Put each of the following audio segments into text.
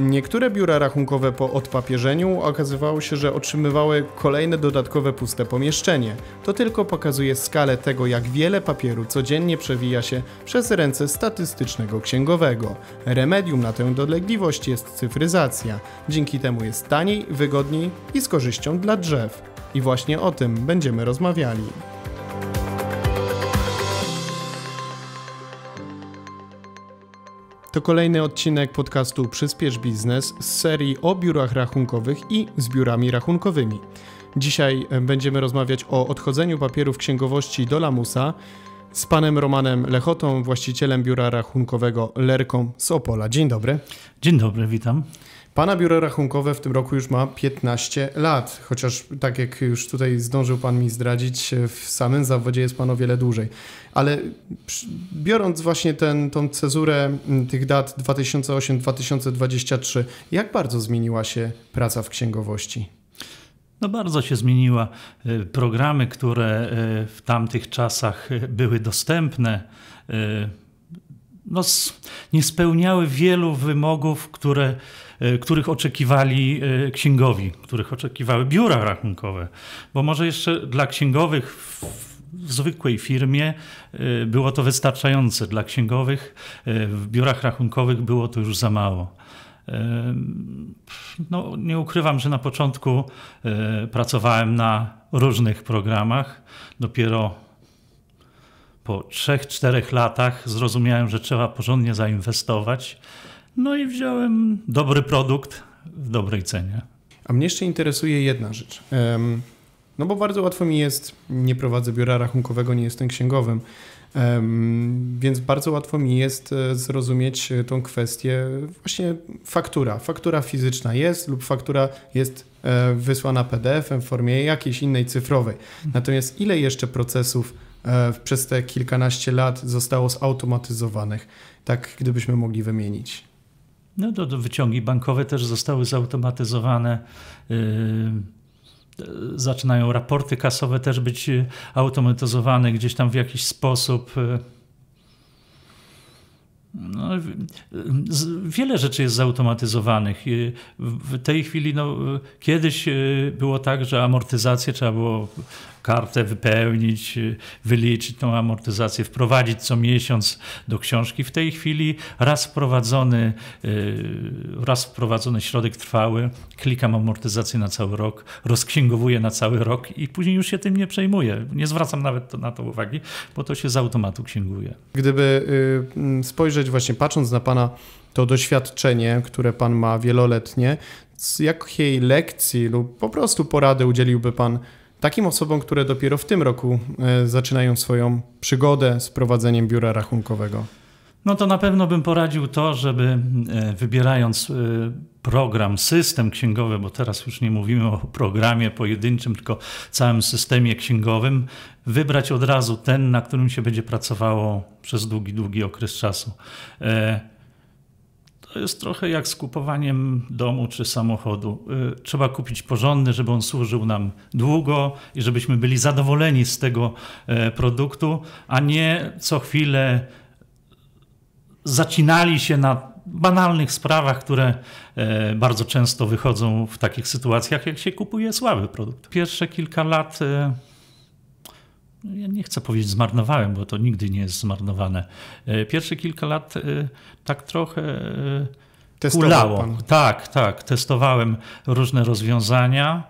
Niektóre biura rachunkowe po odpapierzeniu okazywało się, że otrzymywały kolejne dodatkowe puste pomieszczenie. To tylko pokazuje skalę tego, jak wiele papieru codziennie przewija się przez ręce statystycznego księgowego. Remedium na tę dolegliwość jest cyfryzacja. Dzięki temu jest taniej, wygodniej i z korzyścią dla drzew. I właśnie o tym będziemy rozmawiali. To kolejny odcinek podcastu Przyspiesz Biznes z serii o biurach rachunkowych i z biurami rachunkowymi. Dzisiaj e, będziemy rozmawiać o odchodzeniu papierów księgowości do lamusa z panem Romanem Lechotą, właścicielem biura rachunkowego Lerkom z Opola. Dzień dobry. Dzień dobry, witam. Pana biuro rachunkowe w tym roku już ma 15 lat, chociaż tak jak już tutaj zdążył Pan mi zdradzić, e, w samym zawodzie jest Pan o wiele dłużej. Ale biorąc właśnie ten, tą cezurę tych dat 2008-2023, jak bardzo zmieniła się praca w księgowości? No bardzo się zmieniła. E, programy, które e, w tamtych czasach były dostępne, no nie spełniały wielu wymogów, które E, których oczekiwali e, księgowi, których oczekiwały biura rachunkowe. Bo może jeszcze dla księgowych w zwykłej firmie e, było to wystarczające, dla księgowych w biurach rachunkowych było to już za mało. No, nie ukrywam, że na początku pracowałem na różnych programach. Dopiero po 3-4 latach zrozumiałem, że trzeba porządnie zainwestować no i wziąłem dobry produkt w dobrej cenie. A mnie jeszcze interesuje jedna rzecz. No bo bardzo łatwo mi jest, nie prowadzę biura rachunkowego, nie jestem księgowym, więc bardzo łatwo mi jest e, zrozumieć e, tą kwestię właśnie faktura. Faktura fizyczna jest lub faktura jest e, wysłana PDF-em w formie jakiejś innej cyfrowej. Mhm. Natomiast ile jeszcze procesów przez te kilkanaście lat zostało zautomatyzowanych, tak gdybyśmy mogli wymienić? No, do, wyciągi bankowe też zostały zautomatyzowane. Yy, yy, zaczynają raporty kasowe też być yy, automatyzowane gdzieś tam w jakiś sposób. No, wiele rzeczy jest zautomatyzowanych. W tej chwili, no, kiedyś było tak, że amortyzację trzeba było kartę wypełnić, y, wyliczyć tą amortyzację, wprowadzić co miesiąc do książki. W tej chwili raz wprowadzony, y, raz wprowadzony środek trwały, klikam amortyzację na cały rok, rozksięgowuję na cały rok i później już się tym nie przejmuję. Nie zwracam nawet na to uwagi, bo to się z automatu księguje. Gdyby y, spojrzeć właśnie patrząc na Pana to doświadczenie, które Pan ma wieloletnie, z jakiej lekcji lub po prostu porady udzieliłby Pan Takim osobom, które dopiero w tym roku e, zaczynają swoją przygodę z prowadzeniem biura rachunkowego? No to na pewno bym poradził to, żeby e, wybierając e, program, system księgowy, bo teraz już nie mówimy o programie pojedynczym, tylko całym systemie księgowym, wybrać od razu ten, na którym się będzie pracowało przez długi, długi okres czasu. To jest trochę jak z kupowaniem domu czy samochodu. Y, trzeba kupić porządny, żeby on służył nam długo i żebyśmy byli zadowoleni z tego e, produktu, a nie co chwilę zacinali się na banalnych sprawach, które e, bardzo często wychodzą w takich sytuacjach, jak się kupuje słaby produkt. Pierwsze kilka lat e, no, ja nie chcę powiedzieć zmarnowałem, bo to nigdy nie jest zmarnowane. E, pierwsze kilka lat e, tak trochę e, Testował Tak, tak. Testowałem różne rozwiązania,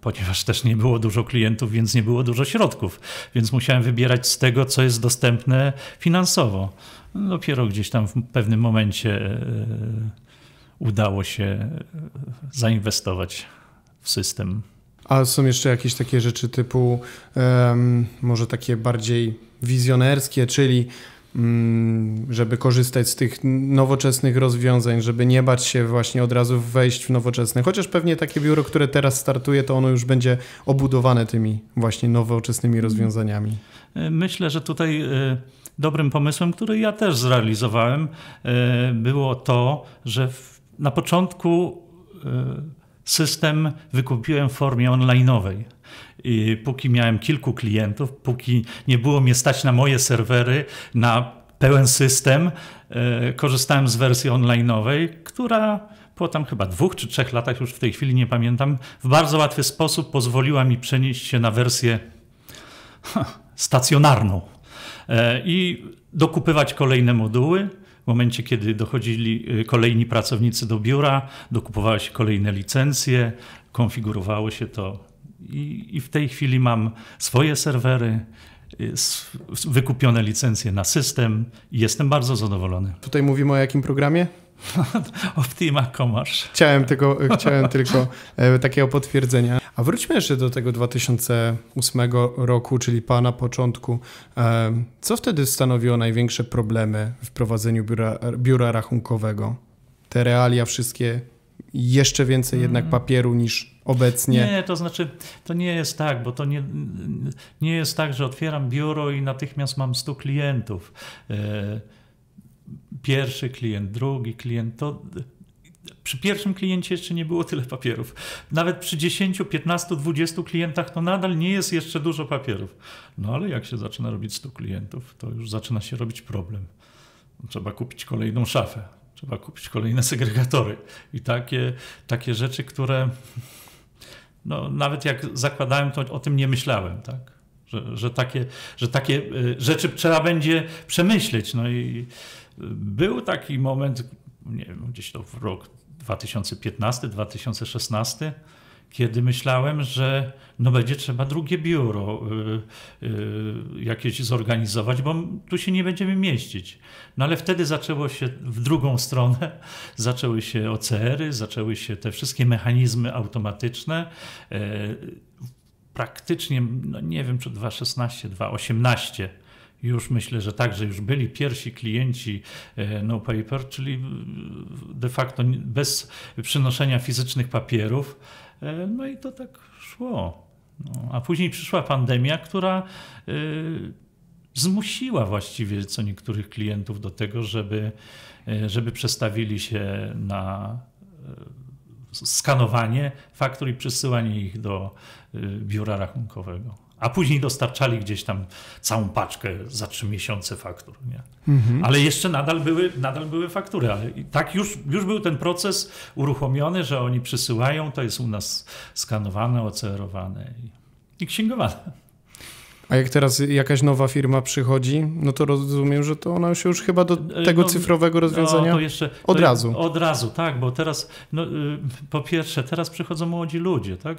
ponieważ też nie było dużo klientów, więc nie było dużo środków, więc musiałem wybierać z tego, co jest dostępne finansowo. Dopiero gdzieś tam w pewnym momencie udało się zainwestować w system. A są jeszcze jakieś takie rzeczy typu, um, może takie bardziej wizjonerskie, czyli um, żeby korzystać z tych nowoczesnych rozwiązań, żeby nie bać się właśnie od razu wejść w nowoczesne. Chociaż pewnie takie biuro, które teraz startuje, to ono już będzie obudowane tymi właśnie nowoczesnymi mhm. rozwiązaniami. E, myślę, że tutaj e, dobrym pomysłem, który ja też zrealizowałem, e, było to, że na początku System wykupiłem w formie online'owej. I póki miałem kilku klientów, póki nie było mnie stać na moje serwery, na pełen system, e, korzystałem z wersji online'owej, która po tam chyba dwóch czy trzech latach, już w tej chwili nie pamiętam, w bardzo łatwy sposób pozwoliła mi przenieść się na wersję stacjonarną e, i dokupywać kolejne moduły w momencie, kiedy dochodzili y, kolejni pracownicy do biura, dokupowały się kolejne licencje, konfigurowało się to. I, i w tej chwili mam swoje serwery, wykupione licencje na system i jestem bardzo zadowolony. Tutaj mówimy o jakim programie? Optima Commerce. Chciałem tylko, chciałem tylko e, takiego potwierdzenia. A wróćmy jeszcze do tego 2008 roku, czyli Pana początku. E, co wtedy stanowiło największe problemy w prowadzeniu biura, biura rachunkowego? Te realia wszystkie jeszcze więcej jednak mm. papieru niż obecnie. Nie, to znaczy, to nie jest tak, bo to nie, nie jest tak, że otwieram biuro i natychmiast mam 100 klientów. E, pierwszy klient, drugi klient, to przy pierwszym kliencie jeszcze nie było tyle papierów. Nawet przy 10, 15, 20 klientach to nadal nie jest jeszcze dużo papierów. No ale jak się zaczyna robić 100 klientów, to już zaczyna się robić problem. Trzeba kupić kolejną szafę, trzeba kupić kolejne segregatory. I takie, takie rzeczy, które no, nawet jak zakładałem, to o tym nie myślałem, tak? Że, że, takie, że takie y, rzeczy trzeba będzie przemyśleć. No i y, był taki moment, nie wiem, gdzieś to w rok 2015-2016, kiedy myślałem, że no będzie trzeba drugie biuro y, y, jakieś zorganizować, bo tu się nie będziemy mieścić. No ale wtedy zaczęło się w drugą stronę, zaczęły się OCR-y, zaczęły się te wszystkie mechanizmy automatyczne. Y, praktycznie, no nie wiem czy 2016, 2018, już myślę, że także już byli pierwsi klienci e, no paper, czyli de facto bez przynoszenia fizycznych papierów. E, no i to tak szło. No, a później przyszła pandemia, która e, zmusiła właściwie co niektórych klientów do tego, żeby, e, żeby przestawili się na skanowanie faktur i przesyłanie ich do biura rachunkowego a później dostarczali gdzieś tam całą paczkę za trzy miesiące faktur. Nie? Mhm. Ale jeszcze nadal były, nadal były faktury, ale tak już, już był ten proces uruchomiony, że oni przysyłają, to jest u nas skanowane, ocerowane i, i księgowane. A jak teraz jakaś nowa firma przychodzi, no to rozumiem, że to ona już, już chyba do e, tego no, cyfrowego no, rozwiązania no, jeszcze, od razu. Od razu, tak, bo teraz, no, y, po pierwsze, teraz przychodzą młodzi ludzie, tak?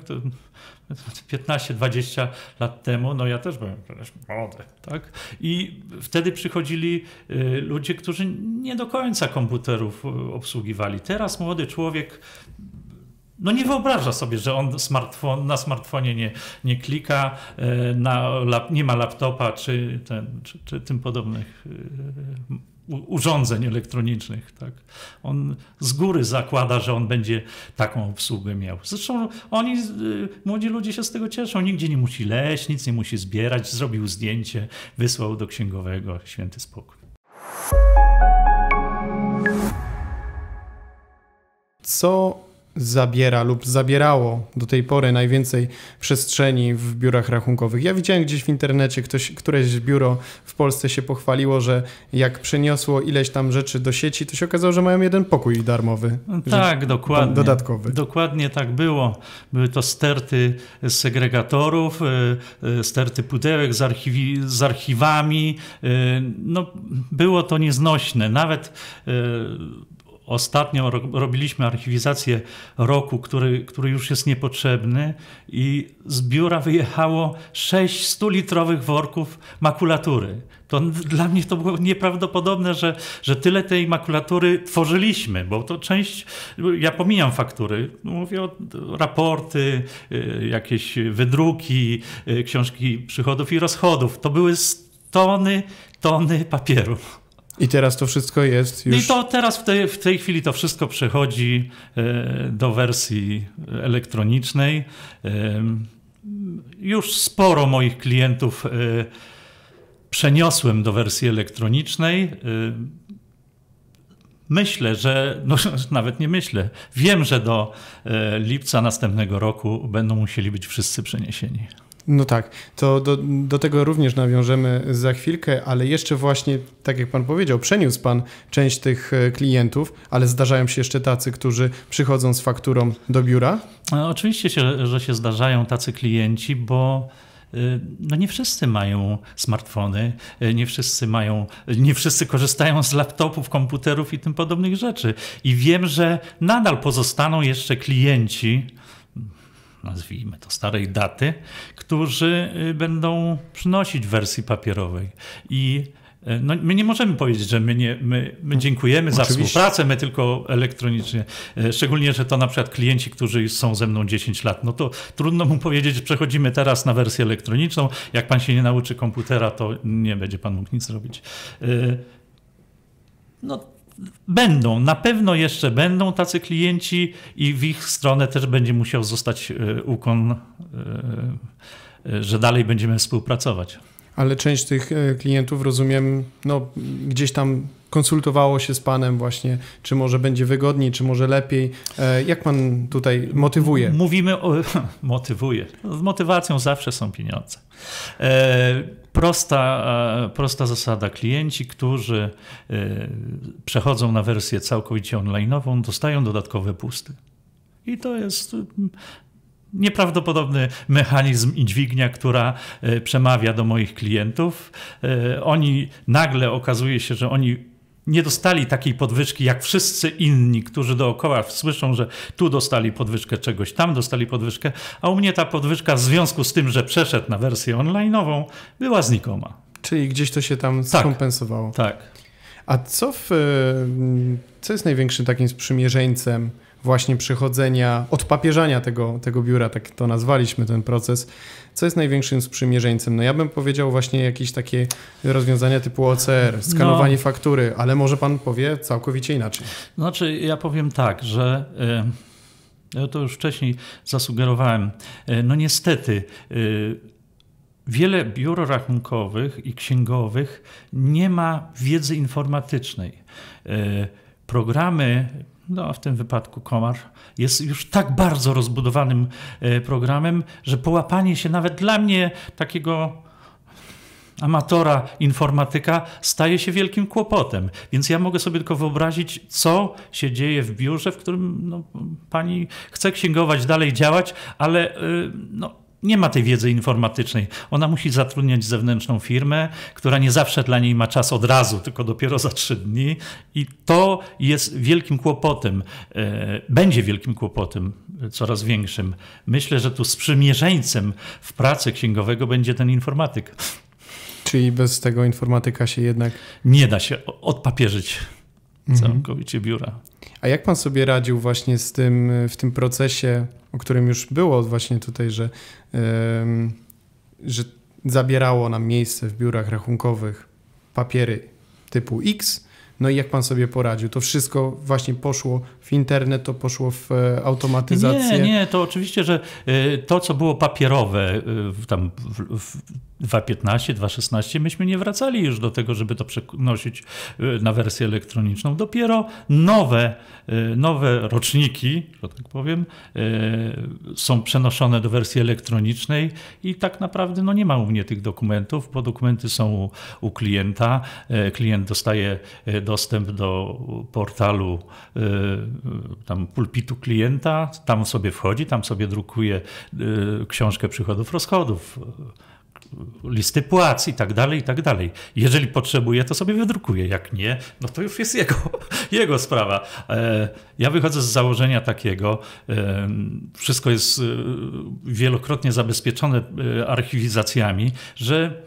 15-20 lat temu, no ja też byłem przecież młody, tak? I wtedy przychodzili y, ludzie, którzy nie do końca komputerów y, obsługiwali. Teraz młody człowiek no nie wyobraża sobie, że on smartfon, na smartfonie nie, nie klika, e, na lap, nie ma laptopa czy, ten, czy, czy tym podobnych e, urządzeń elektronicznych. Tak? On z góry zakłada, że on będzie taką obsługę miał. Zresztą oni, e, młodzi ludzie się z tego cieszą. Nigdzie nie musi leść, nic nie musi zbierać. Zrobił zdjęcie, wysłał do księgowego. Święty spokój. Co zabiera lub zabierało do tej pory najwięcej przestrzeni w biurach rachunkowych. Ja widziałem gdzieś w internecie, ktoś, któreś biuro w Polsce się pochwaliło, że jak przeniosło ileś tam rzeczy do sieci, to się okazało, że mają jeden pokój darmowy. No tak, dokładnie. Dodatkowy. Dokładnie tak było. Były to sterty segregatorów, y, y, sterty pudełek z, archiwi, z archiwami. Y, no, było to nieznośne. Nawet Ostatnio robiliśmy archiwizację roku, który, który już jest niepotrzebny i z biura wyjechało 6 litrowych worków makulatury. To dla mnie to było nieprawdopodobne, że, że tyle tej makulatury tworzyliśmy, bo to część, ja pomijam faktury, mówię o raporty, y, jakieś wydruki, y, książki przychodów i rozchodów. To były tony, tony papieru. I teraz to wszystko jest no już. I to teraz w tej, w tej chwili to wszystko przechodzi e, do wersji elektronicznej. E, już sporo moich klientów e, przeniosłem do wersji elektronicznej. Myślę, że, no, nawet nie myślę, wiem, że do lipca następnego roku będą musieli być wszyscy przeniesieni. No tak, to do, do tego również nawiążemy za chwilkę, ale jeszcze właśnie, tak jak Pan powiedział, przeniósł Pan część tych e, klientów, ale zdarzają się jeszcze tacy, którzy przychodzą z fakturą do biura? No, oczywiście, się, że się zdarzają tacy klienci, bo e, no nie wszyscy mają smartfony, nie wszyscy mają, nie wszyscy korzystają z laptopów, komputerów i tym podobnych rzeczy. I wiem, że nadal pozostaną jeszcze klienci, nazwijmy to, starej daty, którzy y, będą przynosić wersję wersji papierowej. I y, no, my nie możemy powiedzieć, że my, nie, my, my dziękujemy Oczywiście. za współpracę, my tylko elektronicznie. Y, szczególnie, że to na przykład klienci, którzy są ze mną 10 lat, no to trudno mu powiedzieć, że przechodzimy teraz na wersję elektroniczną. Jak pan się nie nauczy komputera, to nie będzie pan mógł nic robić. No, Będą, na pewno jeszcze będą tacy klienci i w ich stronę też będzie musiał zostać e, ukłon, e, e, że dalej będziemy współpracować. Ale część tych klientów, rozumiem, no, gdzieś tam konsultowało się z Panem właśnie, czy może będzie wygodniej, czy może lepiej. Jak Pan tutaj motywuje? Mówimy o... motywuje. Z motywacją zawsze są pieniądze. E Prosta, e, prosta zasada. Klienci, którzy e, przechodzą na wersję całkowicie online'ową, dostają dodatkowe pusty. I to jest nieprawdopodobny mechanizm i dźwignia, która e, przemawia do moich klientów. Oni nagle okazuje się, że oni nie dostali takiej podwyżki jak wszyscy inni, którzy dookoła słyszą, że tu dostali podwyżkę czegoś, tam dostali podwyżkę, a u mnie ta podwyżka w związku z tym, że przeszedł na wersję online'ową, była znikoma. Czyli gdzieś to się tam tak, skompensowało. Tak. A co, w, co jest największym takim sprzymierzeńcem właśnie przychodzenia, odpapieżania tego, tego biura, tak to nazwaliśmy ten proces, co jest największym sprzymierzeńcem? No ja bym powiedział właśnie jakieś takie rozwiązania typu OCR, no. skanowanie no. faktury, ale może pan powie całkowicie inaczej. Znaczy ja powiem tak, że... E, ja to już wcześniej zasugerowałem. E, no niestety, e, wiele biur rachunkowych i księgowych nie ma wiedzy informatycznej. Programy no w tym wypadku komar, jest już tak bardzo rozbudowanym e, programem, że połapanie się nawet dla mnie takiego amatora informatyka staje się wielkim kłopotem. Więc ja mogę sobie tylko wyobrazić, co się dzieje w biurze, w którym no, pani chce księgować, dalej działać, ale e, no, nie ma tej wiedzy informatycznej. Ona musi zatrudniać zewnętrzną firmę, która nie zawsze dla niej ma czas od razu, tylko dopiero za trzy dni. I to jest wielkim kłopotem. E, będzie wielkim kłopotem, e, coraz większym. Myślę, że tu sprzymierzeńcem w pracy księgowego będzie ten informatyk. Czyli bez tego informatyka się jednak. Nie da się odpapierzyć mhm. całkowicie biura. A jak pan sobie radził właśnie z tym, e, w tym procesie, o którym już było właśnie tutaj, że, yy, że zabierało nam miejsce w biurach rachunkowych papiery typu X, no i jak pan sobie poradził? To wszystko właśnie poszło w internet, to poszło w e, automatyzację? Nie, nie, to oczywiście, że e, to, co było papierowe, tam w, w 2.15, 2.16, myśmy nie wracali już do tego, żeby to przenosić y, na wersję elektroniczną. Dopiero nowe, y, nowe roczniki, że tak powiem, y, są przenoszone do wersji elektronicznej i tak naprawdę no, nie ma u mnie tych dokumentów, bo dokumenty są u, u klienta. Klient dostaje dostęp do portalu tam pulpitu klienta, tam sobie wchodzi, tam sobie drukuje książkę przychodów, rozchodów listy płac i tak dalej, i tak dalej. Jeżeli potrzebuje, to sobie wydrukuje, jak nie, no to już jest jego, jego sprawa. E, ja wychodzę z założenia takiego, e, wszystko jest e, wielokrotnie zabezpieczone archiwizacjami, że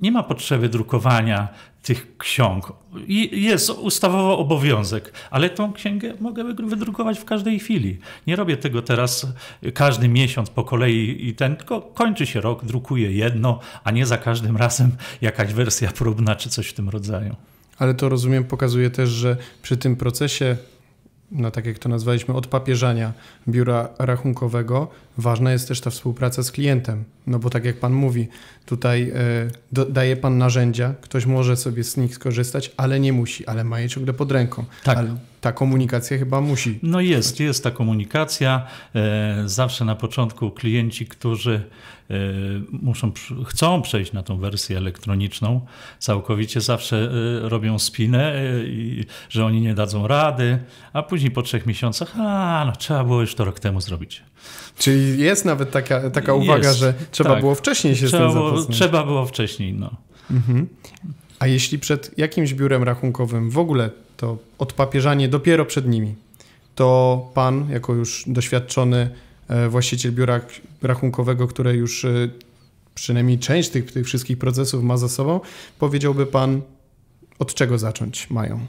nie ma potrzeby drukowania tych ksiąg. I jest ustawowo obowiązek, ale tą księgę mogę wydrukować w każdej chwili. Nie robię tego teraz każdy miesiąc po kolei i ten, tylko kończy się rok, drukuję jedno, a nie za każdym razem jakaś wersja próbna czy coś w tym rodzaju. Ale to rozumiem, pokazuje też, że przy tym procesie no tak jak to nazwaliśmy, odpapieżania biura rachunkowego, ważna jest też ta współpraca z klientem. No bo tak jak Pan mówi, tutaj y, daje Pan narzędzia, ktoś może sobie z nich skorzystać, ale nie musi, ale ma je ciągle pod ręką. Tak. Ale ta komunikacja chyba musi. No jest, jest ta komunikacja. E, zawsze na początku klienci, którzy e, muszą, chcą przejść na tą wersję elektroniczną, całkowicie zawsze e, robią spinę, że oni nie dadzą rady, a później po trzech miesiącach, a no, trzeba było już to rok temu zrobić. Czyli jest nawet taka, taka uwaga, jest, że trzeba tak. było wcześniej się trzeba z tym było, Trzeba było wcześniej, no. Mhm. A jeśli przed jakimś biurem rachunkowym w ogóle, to odpapieżanie dopiero przed nimi, to pan, jako już doświadczony e, właściciel biura rachunkowego, które już e, przynajmniej część tych, tych wszystkich procesów ma za sobą, powiedziałby pan, od czego zacząć mają?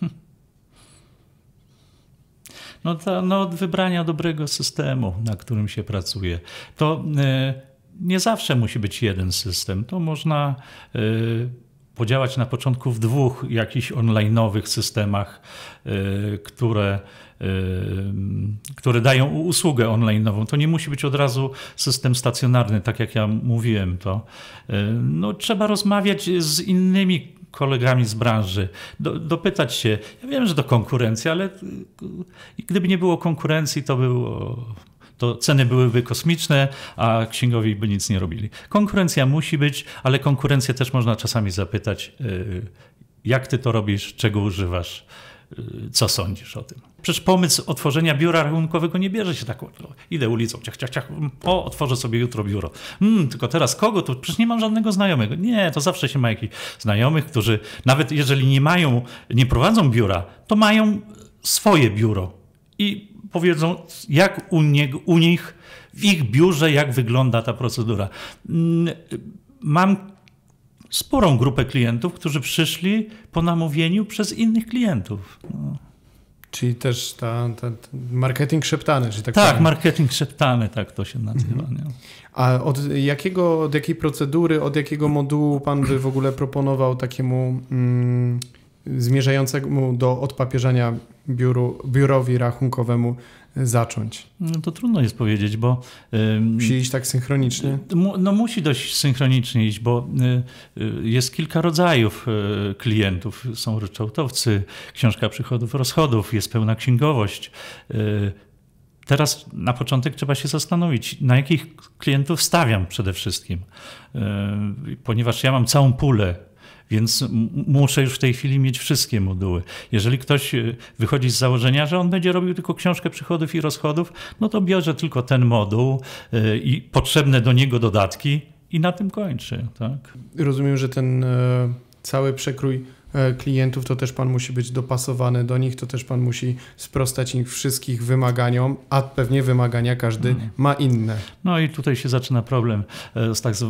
Hmm. No, to, no od wybrania dobrego systemu, na którym się pracuje. To. E, nie zawsze musi być jeden system. To można podziałać na początku w dwóch jakichś online'owych systemach, y, które, y, które dają usługę online'ową. To nie musi być od razu system stacjonarny, tak jak ja mówiłem to. Y, no, trzeba rozmawiać z innymi kolegami z branży, do, dopytać się. Ja wiem, że to konkurencja, ale gdyby nie było konkurencji, to by było to ceny byłyby kosmiczne, a księgowi by nic nie robili. Konkurencja musi być, ale konkurencję też można czasami zapytać, y, jak ty to robisz, czego używasz, y, co sądzisz o tym. Przecież pomysł otworzenia biura rachunkowego nie bierze się tak, idę ulicą, ciach, ciach, ciach, o, otworzę sobie jutro biuro. Mm, tylko teraz kogo? To przecież nie mam żadnego znajomego. Nie, to zawsze się ma jakichś znajomych, którzy nawet jeżeli nie mają, nie prowadzą biura, to mają swoje biuro. I powiedzą, jak u, nie, u nich, w ich biurze, jak wygląda ta procedura. Mm, mam sporą grupę klientów, którzy przyszli po namówieniu przez innych klientów. No. Czyli też ta, ta, marketing szeptany, czy tak Tak, powiem. marketing szeptany, tak to się nazywa. Mhm. A od, jakiego, od jakiej procedury, od jakiego modułu pan by w ogóle proponował takiemu... Mm, zmierzającemu do odpapierzenia biuru, biurowi rachunkowemu e, zacząć? No to trudno jest powiedzieć, bo. Musi iść tak synchronicznie? E, no musi dość synchronicznie iść, bo e, jest kilka rodzajów klientów. Są ryczałtowcy, książka przychodów, rozchodów, jest pełna księgowość. Teraz na początek trzeba się zastanowić, na jakich klientów stawiam przede wszystkim, ponieważ ja mam całą pulę więc muszę już w tej chwili mieć wszystkie moduły. Jeżeli ktoś e, wychodzi z założenia, że on będzie robił tylko książkę przychodów i rozchodów, no to bierze tylko ten moduł e, i potrzebne do niego dodatki i na tym kończy. Tak? Rozumiem, że ten e, cały przekrój E, klientów, to też Pan musi być dopasowany do nich, to też Pan musi sprostać ich wszystkich wymaganiom, a pewnie wymagania każdy mhm. ma inne. No i tutaj się zaczyna problem e, z, tak, z,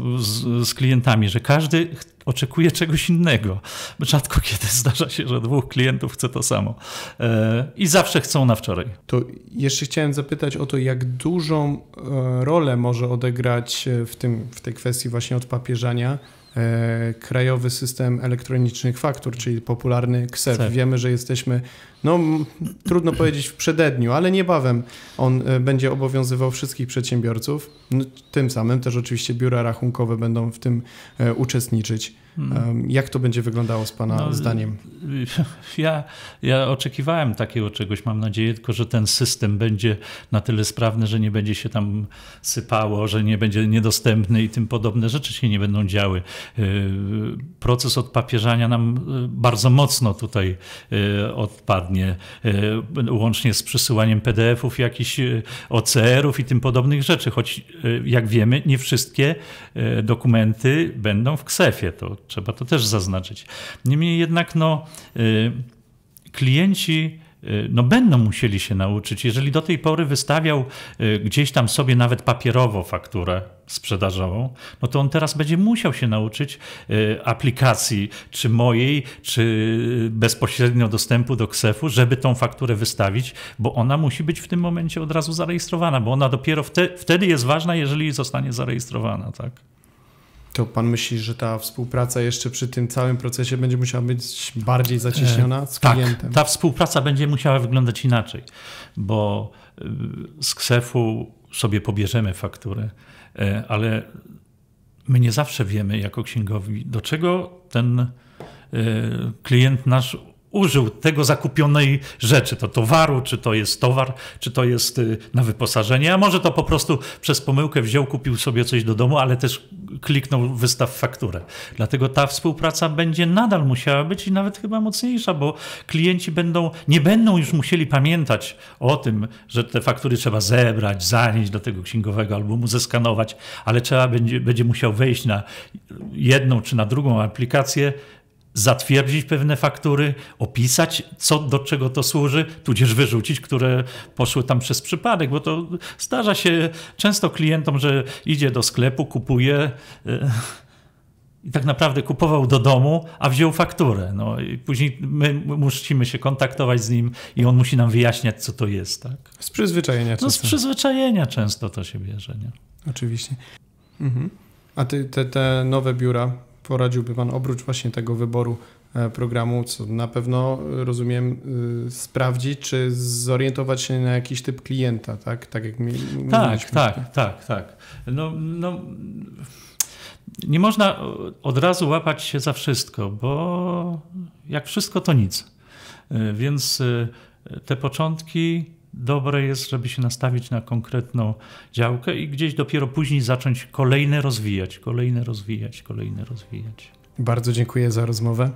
z klientami, że każdy oczekuje czegoś innego. Rzadko kiedy zdarza się, że dwóch klientów chce to samo e, i zawsze chcą na wczoraj. To jeszcze chciałem zapytać o to, jak dużą rolę może odegrać w, tym, w tej kwestii właśnie odpapieżania E, krajowy system elektronicznych faktur, czyli popularny KSEF. Wiemy, że jesteśmy no trudno powiedzieć w przededniu, ale niebawem on e, będzie obowiązywał wszystkich przedsiębiorców. No, tym samym też oczywiście biura rachunkowe będą w tym e, uczestniczyć. Hmm. Jak to będzie wyglądało z Pana no, y, zdaniem? Ja, ja oczekiwałem takiego czegoś, mam nadzieję, tylko że ten system będzie na tyle sprawny, że nie będzie się tam sypało, że nie będzie niedostępny i tym podobne rzeczy się nie będą działy. E, proces odpapierzania nam bardzo mocno tutaj odpadł wpadnie, e, łącznie z przesyłaniem PDF-ów, jakichś e, OCR-ów i tym podobnych rzeczy, choć e, jak wiemy, nie wszystkie dokumenty będą w ksefie, to trzeba to też zaznaczyć. Niemniej jednak no, klienci Y, no będą musieli się nauczyć. Jeżeli do tej pory wystawiał y, gdzieś tam sobie nawet papierowo fakturę sprzedażową, no to on teraz będzie musiał się nauczyć y, aplikacji, czy mojej, czy bezpośrednio dostępu do ksefu, żeby tą fakturę wystawić, bo ona musi być w tym momencie od razu zarejestrowana, bo ona dopiero wtedy jest ważna, jeżeli zostanie zarejestrowana, tak? To pan myśli, że ta współpraca jeszcze przy tym całym procesie będzie musiała być bardziej zacieśniona e, z tak, klientem? tak, Ta współpraca będzie musiała wyglądać inaczej, bo e, z ksefu sobie pobierzemy fakturę, e, ale my nie zawsze wiemy jako księgowi, do czego ten klient nasz użył tego zakupionej rzeczy, to towaru, czy to jest towar, czy to jest y, na wyposażenie, a może to po prostu przez pomyłkę wziął, kupił sobie coś do domu, ale też kliknął wystaw fakturę. Dlatego ta współpraca będzie nadal musiała być i nawet chyba mocniejsza, bo klienci będą, nie będą już musieli pamiętać o tym, że te faktury trzeba zebrać, zanieść do tego księgowego albo mu zeskanować, ale trzeba będzie, będzie musiał wejść na jedną czy na drugą aplikację, zatwierdzić pewne faktury, opisać, co, do czego to służy, tudzież wyrzucić, które poszły tam przez przypadek, bo to zdarza się często klientom, że idzie do sklepu, kupuje. E, i tak naprawdę kupował do domu, a wziął fakturę. No i później my musimy się kontaktować z nim i on musi nam wyjaśniać, co to jest. Tak? Z przyzwyczajenia często. No, z przyzwyczajenia często to się bierze. Nie? Oczywiście. Mhm. A ty, te, te nowe biura, poradziłby Pan oprócz właśnie tego wyboru e, programu, co na pewno e, rozumiem, e, sprawdzić, czy zorientować się na jakiś typ klienta, tak? Tak, jak mi, tak, tak, tak, tak, tak. No, no, nie można od razu łapać się za wszystko, bo jak wszystko to nic. Więc te początki dobre jest, żeby się nastawić na konkretną działkę i gdzieś dopiero później zacząć kolejne rozwijać, kolejne rozwijać, kolejne rozwijać. Bardzo dziękuję za rozmowę.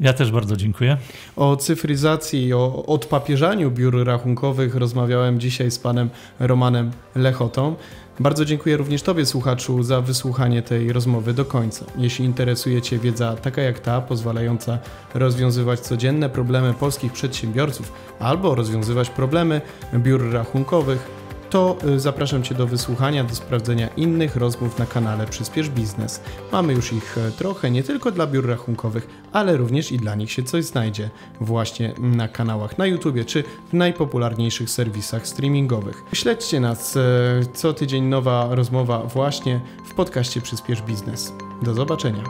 Ja też bardzo dziękuję. O cyfryzacji i o odpapierzaniu biur rachunkowych rozmawiałem dzisiaj z panem Romanem Lechotą. Bardzo dziękuję również Tobie, słuchaczu, za wysłuchanie tej rozmowy do końca. Jeśli interesuje Cię wiedza taka jak ta, pozwalająca rozwiązywać codzienne problemy polskich przedsiębiorców albo rozwiązywać problemy biur rachunkowych, to y, zapraszam Cię do wysłuchania, do sprawdzenia innych rozmów na kanale Przyspiesz Biznes. Mamy już ich e, trochę, nie tylko dla biur rachunkowych, ale również i dla nich się coś znajdzie właśnie na kanałach na YouTube czy w najpopularniejszych serwisach streamingowych. Śledźcie nas e, co tydzień nowa rozmowa właśnie w podcaście Przyspiesz Biznes. Do zobaczenia.